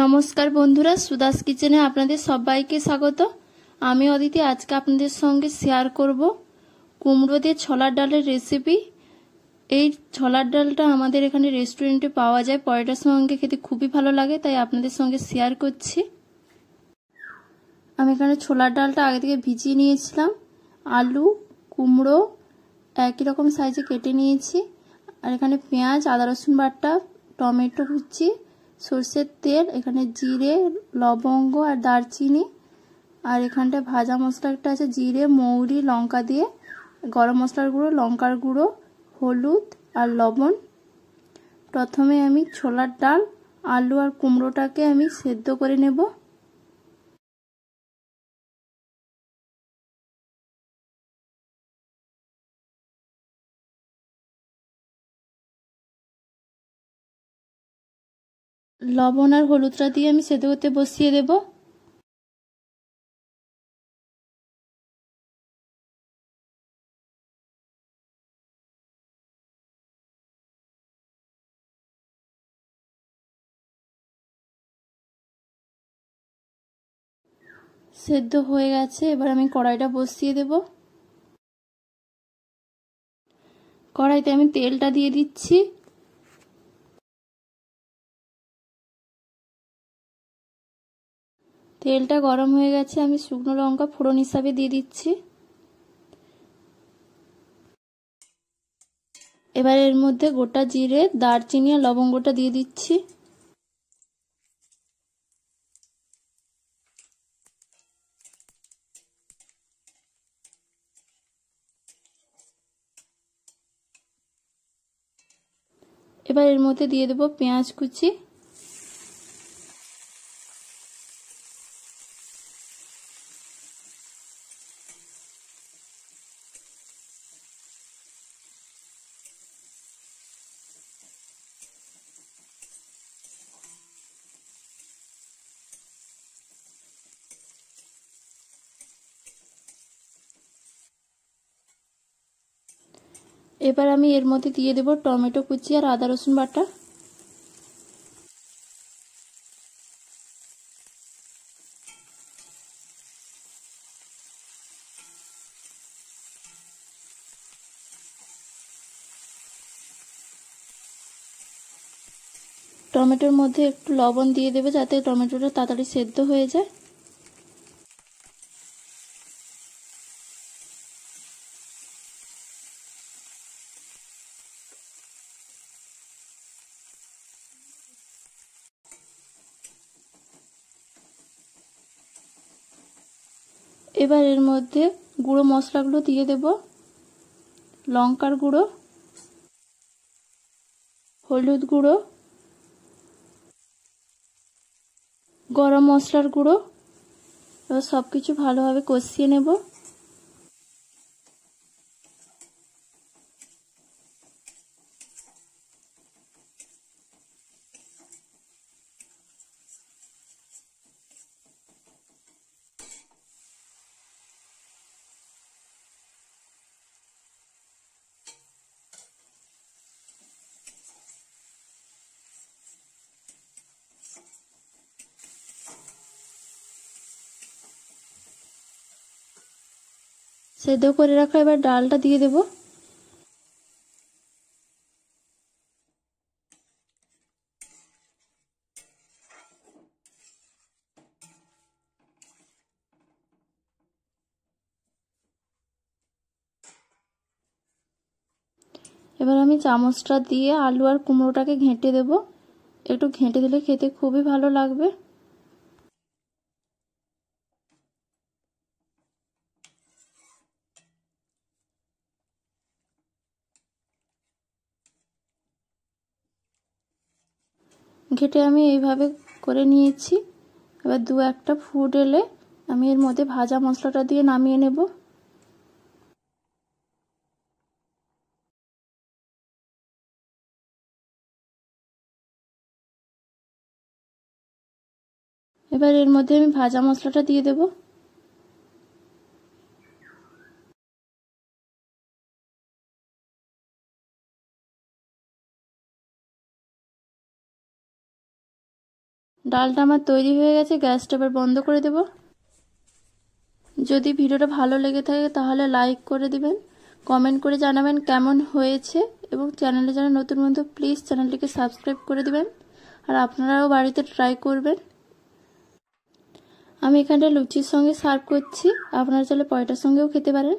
নমস্কার বন্ধুরা সুদাস কিচেনে আপনাদের সবাইকে স্বাগত আমি অদিতি আজকে আপনাদের সঙ্গে শেয়ার করব কুমড়ো দিয়ে ছোলার ডালের রেসিপি এই ছোলার ডালটা আমাদের এখানে রেস্টুরেন্টে পাওয়া যায় পরোটার সঙ্গে খেতে খুবই ভালো লাগে তাই আপনাদের সঙ্গে শেয়ার করছি আমি এখানে ছোলার ডালটা আগে থেকে ভিজিয়ে নিয়েছিলাম আলু কুমড়ো একই রকম সাইজে কেটে নিয়েছি আর এখানে পেঁয়াজ আদা রসুন বাটা টমেটো কুচি সর্ষের তেল এখানে জিরে লবঙ্গ আর দারচিনি আর এখানটা ভাজা মশলা একটা আছে জিরে মৌরি লঙ্কা দিয়ে গরম মশলার গুঁড়ো লঙ্কার গুঁড়ো হলুদ আর লবণ প্রথমে আমি ছোলার ডাল আলু আর কুমড়োটাকে আমি সেদ্ধ করে নেবো লবণ আর হলুদটা দিয়ে আমি সেদ্ধ করতে বসিয়ে দেব সেদ্ধ হয়ে গেছে এবার আমি কড়াইটা বসিয়ে দেব কড়াইতে আমি তেলটা দিয়ে দিচ্ছি তেলটা গরম হয়ে গেছে আমি শুকনো লঙ্কা ফোড়ন হিসাবে দিয়ে দিচ্ছি এবার এর মধ্যে গোটা জিরে দারচিনি আর লবঙ্গটা দিয়ে দিচ্ছি এবার এর মধ্যে দিয়ে দেবো পেঁয়াজ কুচি এবার আমি এর মধ্যে দিয়ে দেব টমেটো কুচি আর আদা রসুন বাটা টমেটোর মধ্যে একটু লবণ দিয়ে দেবে যাতে টমেটোটা তাড়াতাড়ি সেদ্ধ হয়ে যায় এবার এর মধ্যে গুঁড়ো মশলাগুলো দিয়ে দেব লঙ্কার গুঁড়ো হলুদ গুঁড়ো গরম মশলার গুঁড়ো এবার সব কিছু ভালোভাবে কষিয়ে নেবো সেদ্ধ করে রাখা এবার ডালটা দিয়ে দেব এবার আমি চামচটা দিয়ে আলু আর কুমড়োটাকে ঘেঁটে দেব একটু ঘেঁটে দিলে খেতে খুবই ভালো লাগবে ঘেটে আমি এইভাবে করে নিয়েছি এবার দু একটা ফুট এলে আমি এর মধ্যে ভাজা মশলাটা দিয়ে নামিয়ে নেব এবার এর মধ্যে আমি ভাজা মশলাটা দিয়ে দেবো ডালটা আমার তৈরি হয়ে গেছে গ্যাসটা আবার বন্ধ করে দেব যদি ভিডিওটা ভালো লেগে থাকে তাহলে লাইক করে দিবেন কমেন্ট করে জানাবেন কেমন হয়েছে এবং চ্যানেলে যারা নতুন বন্ধু প্লিজ চ্যানেলটিকে সাবস্ক্রাইব করে দিবেন আর আপনারাও বাড়িতে ট্রাই করবেন আমি এখানটা লুচির সঙ্গে সার্ভ করছি আপনারা চাইলে পয়টার সঙ্গেও খেতে পারেন